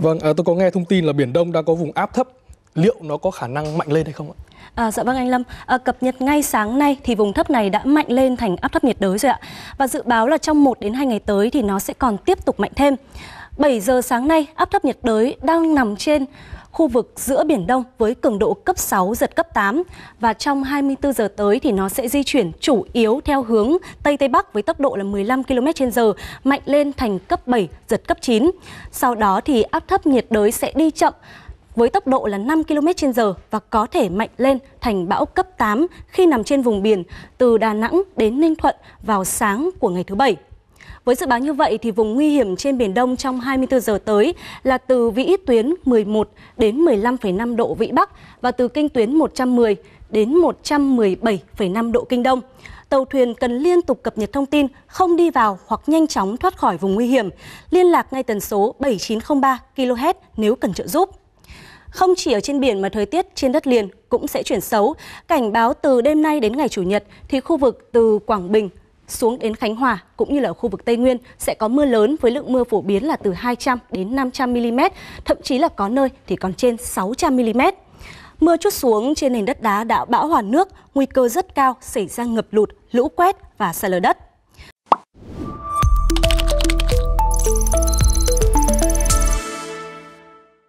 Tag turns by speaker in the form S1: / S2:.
S1: Vâng, à, tôi có nghe thông tin là Biển Đông đang có vùng áp thấp. Liệu nó có khả năng mạnh lên hay không ạ? À, dạ vâng anh Lâm, à, cập nhật ngay sáng nay thì vùng thấp này đã mạnh lên thành áp thấp nhiệt đới rồi ạ. Và dự báo là trong 1 đến 2 ngày tới thì nó sẽ còn tiếp tục mạnh thêm. 7 giờ sáng nay, áp thấp nhiệt đới đang nằm trên khu vực giữa Biển Đông với cường độ cấp 6, giật cấp 8. Và trong 24 giờ tới thì nó sẽ di chuyển chủ yếu theo hướng Tây Tây Bắc với tốc độ là 15 km h mạnh lên thành cấp 7, giật cấp 9. Sau đó thì áp thấp nhiệt đới sẽ đi chậm với tốc độ là 5 km h và có thể mạnh lên thành bão cấp 8 khi nằm trên vùng biển từ Đà Nẵng đến Ninh Thuận vào sáng của ngày thứ Bảy. Với dự báo như vậy thì vùng nguy hiểm trên biển Đông trong 24 giờ tới là từ vĩ tuyến 11 đến 15,5 độ vĩ Bắc và từ kinh tuyến 110 đến 117,5 độ kinh Đông. Tàu thuyền cần liên tục cập nhật thông tin, không đi vào hoặc nhanh chóng thoát khỏi vùng nguy hiểm, liên lạc ngay tần số 7903 kHz nếu cần trợ giúp. Không chỉ ở trên biển mà thời tiết trên đất liền cũng sẽ chuyển xấu. Cảnh báo từ đêm nay đến ngày Chủ nhật thì khu vực từ Quảng Bình xuống đến Khánh Hòa cũng như là ở khu vực Tây Nguyên sẽ có mưa lớn với lượng mưa phổ biến là từ 200 đến 500 mm, thậm chí là có nơi thì còn trên 600 mm. Mưa chút xuống trên nền đất đá đã bão hoàn nước, nguy cơ rất cao xảy ra ngập lụt, lũ quét và sạt lở đất.